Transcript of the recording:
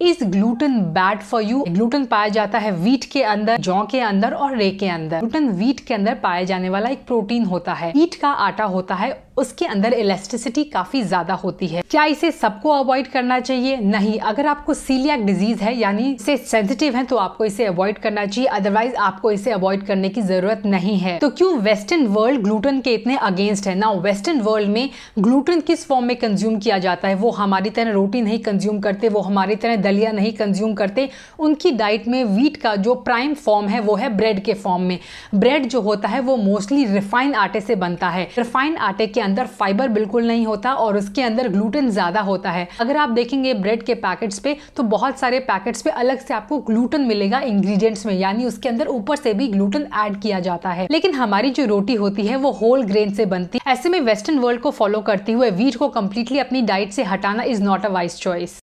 is gluten bad for you gluten पाया जाता है वीट के अंदर जौ के अंदर और रे के अंदर ग्लूटन वीट के अंदर पाया जाने वाला एक प्रोटीन होता है वीट का आटा होता है उसके अंदर इलेस्टिसिटी काफी ज्यादा होती है क्या इसे सबको अवॉइड करना चाहिए नहीं अगर आपको सीलिया डिजीज है यानी इसे सेंसिटिव है तो आपको इसे अवॉइड करना चाहिए अदरवाइज आपको इसे अवॉइड करने की जरूरत नहीं है तो क्यों वेस्टर्न वर्ल्ड ग्लूटन के इतने अगेंस्ट है ना वेस्टर्न वर्ल्ड में ग्लूटन किस फॉर्म में कंज्यूम किया जाता है वो हमारी तरह रोटी नहीं कंज्यूम करते वो हमारी तरह दलिया नहीं कंज्यूम करते उनकी डाइट में वीट का जो प्राइम फॉर्म है वो है ब्रेड के फॉर्म में ब्रेड जो होता है वो मोस्टली रिफाइन आटे से बनता है रिफाइन आटे के अंदर फाइबर बिल्कुल नहीं होता और उसके अंदर ग्लूटेन ज़्यादा होता है अगर आप देखेंगे ब्रेड के पैकेट्स पे तो बहुत सारे पैकेट्स पे अलग से आपको ग्लूटन मिलेगा इंग्रेडिएंट्स में यानी उसके अंदर ऊपर से भी ग्लूटन ऐड किया जाता है लेकिन हमारी जो रोटी होती है वो होल ग्रेन से बनती है ऐसे में वेस्टर्न वर्ल्ड को फॉलो करते हुए वीट को कम्प्लीटली अपनी डाइट से हटाना is not a wise choice